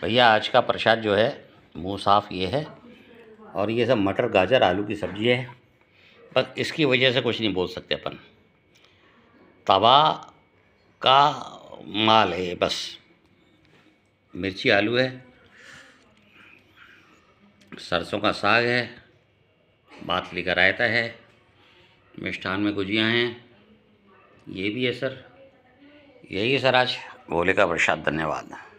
भैया आज का प्रसाद जो है मुँह साफ ये है और ये सब मटर गाजर आलू की सब्ज़ी है बस इसकी वजह से कुछ नहीं बोल सकते अपन तवा का माल है ये बस मिर्ची आलू है सरसों का साग है बात लेकर रायता है मिष्ठान में गुजिया हैं ये भी है सर यही है सर आज भोले का प्रसाद धन्यवाद